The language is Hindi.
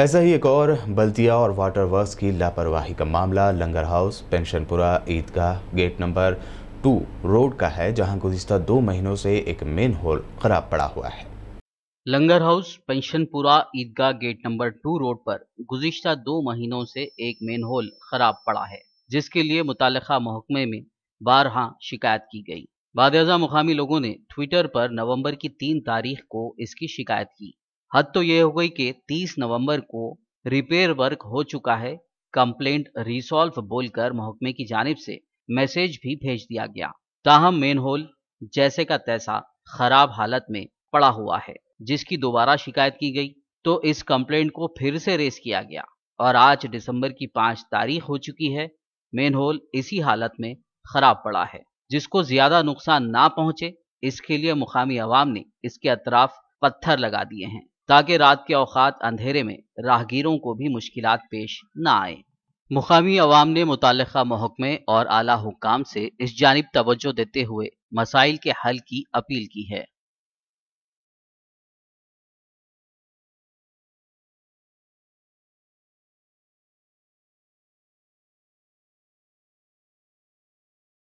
ऐसा ही एक और बल्तिया और वाटर वर्क्स की लापरवाही का मामला Langar house Pensionpura Idgah gate number two road का है जहां गुजशत दो महीनों से एक मेन होल खराब पड़ा हुआ है Langar house Pensionpura Idgah gate number two road पर गुजशत दो महीनों से एक मेन होल खराब पड़ा है जिसके लिए मुतल महकमे में बारहा शिकायत की गई बाद मुकामी लोगों ने ट्विटर पर नवंबर की तीन तारीख को इसकी शिकायत की हद तो ये हो गई कि 30 नवंबर को रिपेयर वर्क हो चुका है कंप्लेंट रिसॉल्व बोलकर महकमे की जानब से मैसेज भी भेज दिया गया ताहम मेन होल जैसे का तैसा खराब हालत में पड़ा हुआ है जिसकी दोबारा शिकायत की गई तो इस कंप्लेंट को फिर से रेस किया गया और आज दिसंबर की पांच तारीख हो चुकी है मेन होल इसी हालत में खराब पड़ा है जिसको ज्यादा नुकसान ना पहुंचे इसके लिए मुकामी आवाम ने इसके अतराफ पत्थर लगा दिए हैं ताकि रात के अवकात अंधेरे में राहगीरों को भी मुश्किल पेश न आए मुकामी अवाम ने मुतल महकमे और आला हुकाम से इस जानब तोज्जो देते हुए मसाइल के हल की अपील की है